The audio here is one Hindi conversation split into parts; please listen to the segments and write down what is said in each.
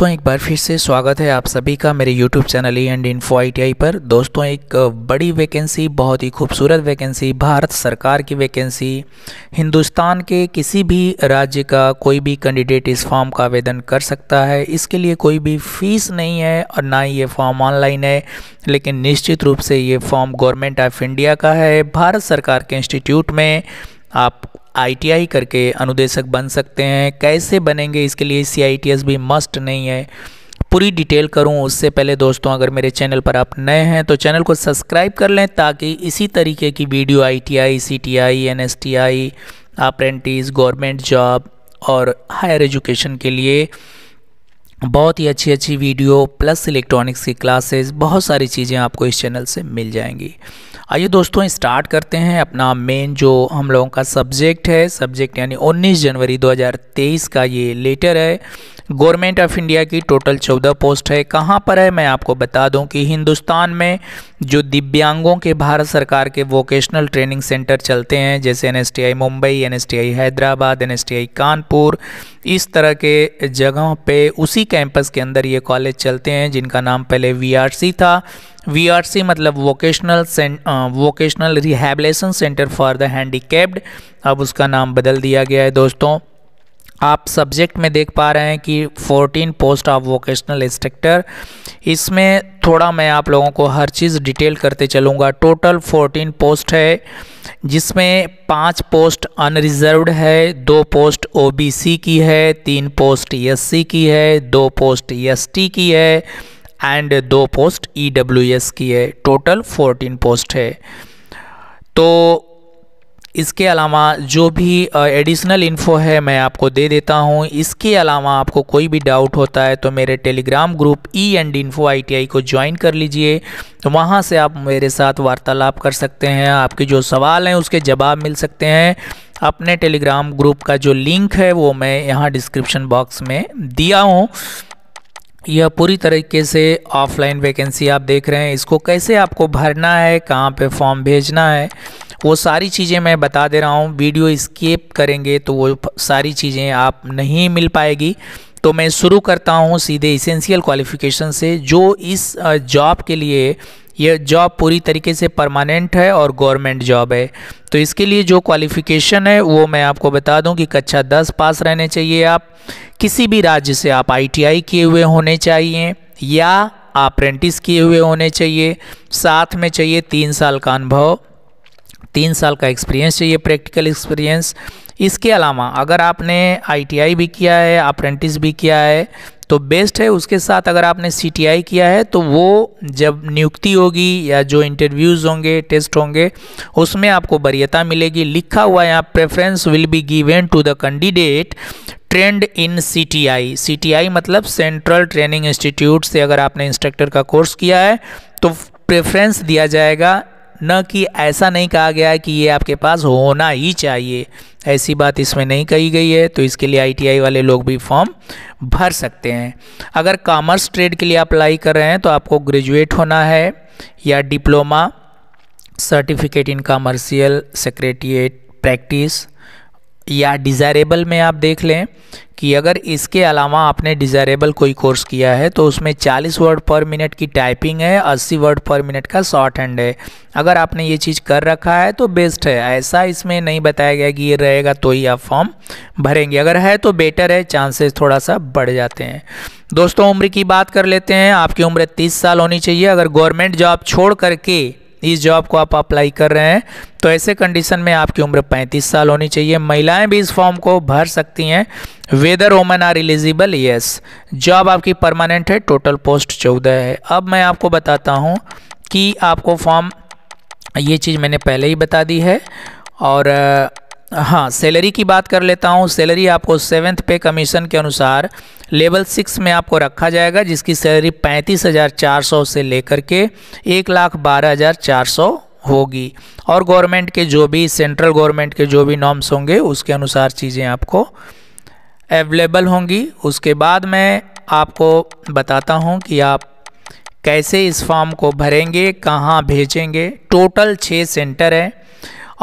दोस्तों एक बार फिर से स्वागत है आप सभी का मेरे YouTube channel E and info I पर दोस्तों एक बड़ी वैकेंसी बहुत ही खूबसूरत वैकेंसी भारत सरकार की वैकेंसी हिंदुस्तान के किसी भी राज्य का कोई भी कैंडिडेट इस फॉर्म का आवेदन कर सकता है इसके लिए कोई भी फीस नहीं है और ना ही ये फॉर्म ऑनलाइन है लेकिन निश्चित रूप से ये फॉर्म गवर्नमेंट ऑफ इंडिया का है भारत सरकार के इंस्टीट्यूट में आप आईटीआई करके अनुदेशक बन सकते हैं कैसे बनेंगे इसके लिए सीआईटीएस भी मस्ट नहीं है पूरी डिटेल करूं उससे पहले दोस्तों अगर मेरे चैनल पर आप नए हैं तो चैनल को सब्सक्राइब कर लें ताकि इसी तरीके की video ITI, CTI, NSTI, apprentice government job और हायर एजुकेशन के लिए बहुत ही अच्छी अच्छी वीडियो प्लस इलेक्ट्रॉनिक्स की क्लासेस बहुत सारी चीज़ें आपको इस चैनल से मिल जाएंगी आइए दोस्तों स्टार्ट करते हैं अपना मेन जो हम लोगों का सब्जेक्ट है सब्जेक्ट यानी 19 जनवरी 2023 का ये लेटर है गवर्नमेंट ऑफ इंडिया की टोटल 14 पोस्ट है कहाँ पर है मैं आपको बता दूं कि हिंदुस्तान में जो दिव्यांगों के भारत सरकार के वोकेशनल ट्रेनिंग सेंटर चलते हैं जैसे in Mumbai in Hyderabad in Kanpur इस तरह के जगहों पे उसी कैंपस के अंदर ये कॉलेज चलते हैं जिनका नाम पहले वी था वी मतलब vocational vocational rehabilitation centre for the handicapped अब उसका नाम बदल दिया गया है दोस्तों आप सब्जेक्ट में देख पा रहे हैं कि 14 पोस्ट ऑफ वोकेशनल इंस्ट्रक्टर इसमें थोड़ा मैं आप लोगों को हर चीज़ डिटेल करते चलूँगा टोटल 14 पोस्ट है जिसमें पांच पोस्ट अनरिजर्व्ड है दो पोस्ट ओबीसी की है तीन पोस्ट एससी की है दो पोस्ट एसटी की है एंड दो पोस्ट ईडब्ल्यूएस e की है टोटल 14 पोस्ट है तो इसके अलावा जो भी एडिशनल इन्फो है मैं आपको दे देता हूँ इसके अलावा आपको कोई भी डाउट होता है तो मेरे Telegram group E and info ITI को ज्वाइन कर लीजिए तो वहाँ से आप मेरे साथ वार्तालाप कर सकते हैं आपके जो सवाल हैं उसके जवाब मिल सकते हैं अपने टेलीग्राम ग्रुप का जो लिंक है वो मैं यहाँ डिस्क्रिप्शन बॉक्स में दिया हूँ यह पूरी तरीके से ऑफलाइन वैकेंसी आप देख रहे हैं इसको कैसे आपको भरना है कहाँ पर फॉर्म भेजना है वो सारी चीज़ें मैं बता दे रहा हूँ वीडियो स्केप करेंगे तो वो सारी चीज़ें आप नहीं मिल पाएगी तो मैं शुरू करता हूँ सीधे इसेंशियल क्वालिफ़िकेशन से जो इस जॉब के लिए यह जॉब पूरी तरीके से परमानेंट है और गवर्नमेंट जॉब है तो इसके लिए जो क्वालिफ़िकेशन है वो मैं आपको बता दूं कि कक्षा 10 पास रहने चाहिए आप किसी भी राज्य से आप आईटीआई किए हुए होने चाहिए या अप्रेंटिस किए हुए होने चाहिए साथ में चाहिए तीन साल का अनुभव तीन साल का एक्सपीरियंस चाहिए प्रैक्टिकल एक्सपीरियंस इसके अलावा अगर आपने आईटीआई भी किया है अप्रेंटिस भी किया है तो बेस्ट है उसके साथ अगर आपने सीटीआई किया है तो वो जब नियुक्ति होगी या जो इंटरव्यूज़ होंगे टेस्ट होंगे उसमें आपको वरीयता मिलेगी लिखा हुआ यहाँ preference will be given to the candidate trained in CTI CTI मतलब सेंट्रल ट्रेनिंग इंस्टीट्यूट से अगर आपने इंस्ट्रक्टर का कोर्स किया है तो प्रेफरेंस दिया जाएगा न कि ऐसा नहीं कहा गया है कि ये आपके पास होना ही चाहिए ऐसी बात इसमें नहीं कही गई है तो इसके लिए आईटीआई वाले लोग भी फॉर्म भर सकते हैं अगर कॉमर्स ट्रेड के लिए अप्लाई कर रहे हैं तो आपको ग्रेजुएट होना है या diploma certificate in commercial secretariat practice या डिज़ायरेबल में आप देख लें कि अगर इसके अलावा आपने डिज़ायरेबल कोई कोर्स किया है तो उसमें 40 वर्ड पर मिनट की टाइपिंग है 80 वर्ड पर मिनट का शॉर्ट हैंड है अगर आपने ये चीज़ कर रखा है तो बेस्ट है ऐसा इसमें नहीं बताया गया कि ये रहेगा तो ही आप फॉर्म भरेंगे अगर है तो बेटर है चांसेस थोड़ा सा बढ़ जाते हैं दोस्तों उम्र की बात कर लेते हैं आपकी उम्र तीस साल होनी चाहिए अगर गवर्नमेंट जॉब छोड़ करके इस जॉब को आप अप्लाई कर रहे हैं तो ऐसे कंडीशन में आपकी उम्र 35 साल होनी चाहिए महिलाएं भी इस फॉर्म को भर सकती हैं whether women are eligible yes job आपकी परमानेंट है टोटल पोस्ट चौदह है अब मैं आपको बताता हूँ कि आपको फॉर्म ये चीज़ मैंने पहले ही बता दी है और हाँ सैलरी की बात कर लेता हूँ सैलरी आपको सेवेंथ पे कमीशन के अनुसार लेवल सिक्स में आपको रखा जाएगा जिसकी सैलरी पैंतीस हज़ार चार सौ से लेकर के एक लाख बारह हज़ार चार सौ होगी और गवर्नमेंट के जो भी सेंट्रल गवर्नमेंट के जो भी नॉर्म्स होंगे उसके अनुसार चीज़ें आपको अवेलेबल होंगी उसके बाद मैं आपको बताता हूँ कि आप कैसे इस फॉर्म को भरेंगे कहाँ भेजेंगे टोटल छः सेंटर हैं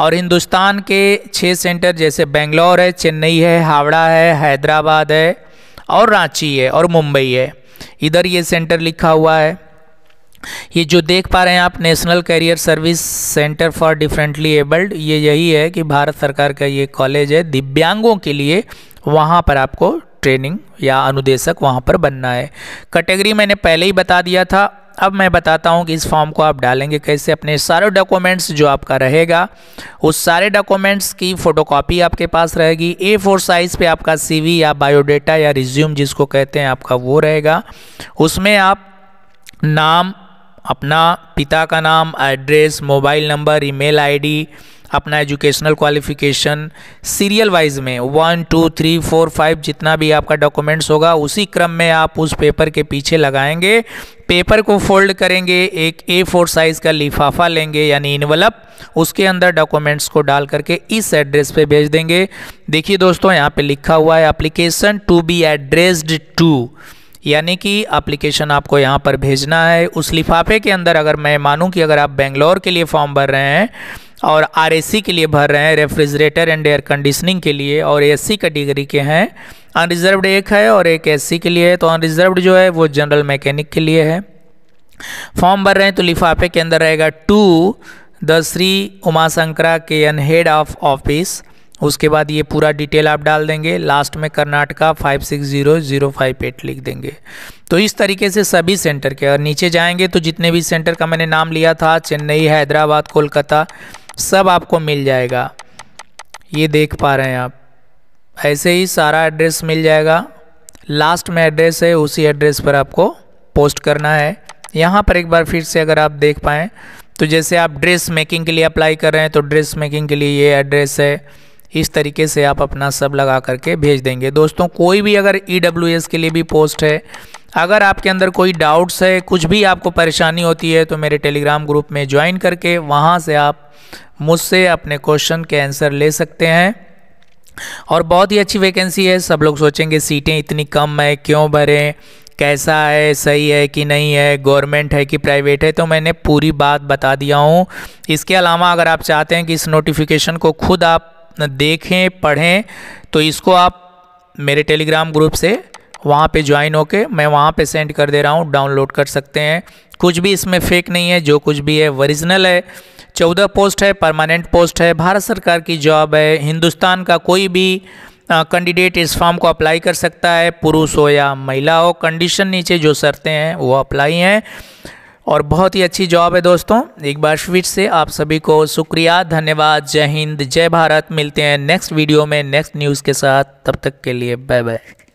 और हिंदुस्तान के छः सेंटर जैसे बेंगलोर है चेन्नई है हावड़ा है हैदराबाद है और रांची है और मुंबई है इधर ये सेंटर लिखा हुआ है ये जो देख पा रहे हैं आप national career service centre for differently abled ये यही है कि भारत सरकार का ये कॉलेज है दिव्यांगों के लिए वहाँ पर आपको ट्रेनिंग या अनुदेशक वहाँ पर बनना है कैटेगरी मैंने पहले ही बता दिया था अब मैं बताता हूँ कि इस फॉर्म को आप डालेंगे कैसे अपने सारे डॉक्यूमेंट्स जो आपका रहेगा उस सारे डॉक्यूमेंट्स की फ़ोटोकॉपी आपके पास रहेगी ए फोर साइज़ पे आपका सीवी या बायोडाटा या रिज्यूम जिसको कहते हैं आपका वो रहेगा उसमें आप नाम अपना पिता का नाम address mobile number email ID अपना एजुकेशनल क्वालिफिकेशन सीरियल वाइज में one two three four five जितना भी आपका डॉक्यूमेंट्स होगा उसी क्रम में आप उस पेपर के पीछे लगाएंगे पेपर को फोल्ड करेंगे एक ए फोर साइज़ का लिफाफा लेंगे यानी इनवलप उसके अंदर डॉक्यूमेंट्स को डाल करके इस एड्रेस पे भेज देंगे देखिए दोस्तों यहाँ पे लिखा हुआ है application to be addressed to यानी कि एप्लीकेशन आपको यहाँ पर भेजना है उस लिफाफे के अंदर अगर मैं मानूँ कि अगर आप बेंगलोर के लिए फॉर्म भर रहे हैं और आर के लिए भर रहे हैं रेफ्रिजरेटर एंड एयर कंडीशनिंग के लिए और का डिग्री के हैं अनरिज़र्वड एक है और एक एससी के लिए है तो अनरिजर्वड जो है वो जनरल मैकेनिक के लिए है फॉर्म भर रहे हैं तो लिफाफे के अंदर रहेगा to the Shri Uma Shankara K N head of office उसके बाद ये पूरा डिटेल आप डाल देंगे लास्ट में Karnataka five six zero zero five eight लिख देंगे तो इस तरीके से सभी सेंटर के और नीचे जाएंगे तो जितने भी सेंटर का मैंने नाम लिया था चेन्नई हैदराबाद कोलकाता सब आपको मिल जाएगा ये देख पा रहे हैं आप ऐसे ही सारा एड्रेस मिल जाएगा लास्ट में एड्रेस है उसी एड्रेस पर आपको पोस्ट करना है यहाँ पर एक बार फिर से अगर आप देख पाएँ तो जैसे आप ड्रेस मेकिंग के लिए अप्लाई कर रहे हैं तो ड्रेस मेकिंग के लिए ये एड्रेस है इस तरीके से आप अपना सब लगा करके भेज देंगे दोस्तों कोई भी अगर ई e के लिए भी पोस्ट है अगर आपके अंदर कोई डाउट्स है कुछ भी आपको परेशानी होती है तो मेरे टेलीग्राम ग्रुप में ज्वाइन करके वहाँ से आप मुझसे अपने क्वेश्चन के आंसर ले सकते हैं और बहुत ही अच्छी वैकेंसी है सब लोग सोचेंगे सीटें इतनी कम है क्यों भरें कैसा है सही है कि नहीं है गवर्नमेंट है कि प्राइवेट है तो मैंने पूरी बात बता दिया हूँ इसके अलावा अगर आप चाहते हैं कि इस नोटिफिकेशन को खुद आप देखें पढ़ें तो इसको आप मेरे टेलीग्राम ग्रुप से वहाँ पे ज्वाइन होके मैं वहाँ पे सेंड कर दे रहा हूँ डाउनलोड कर सकते हैं कुछ भी इसमें फेक नहीं है जो कुछ भी है ओरिजिनल है चौदह पोस्ट है परमानेंट पोस्ट है भारत सरकार की जॉब है हिंदुस्तान का कोई भी कैंडिडेट इस फॉर्म को अप्लाई कर सकता है पुरुष हो या महिला हो कंडीशन नीचे जो शर्तें हैं वो अप्लाई हैं और बहुत ही अच्छी जॉब है दोस्तों एक बार फिर से आप सभी को शुक्रिया धन्यवाद जय हिंद जय भारत मिलते हैं नेक्स्ट वीडियो में नेक्स्ट न्यूज़ के साथ तब तक के लिए बाय बाय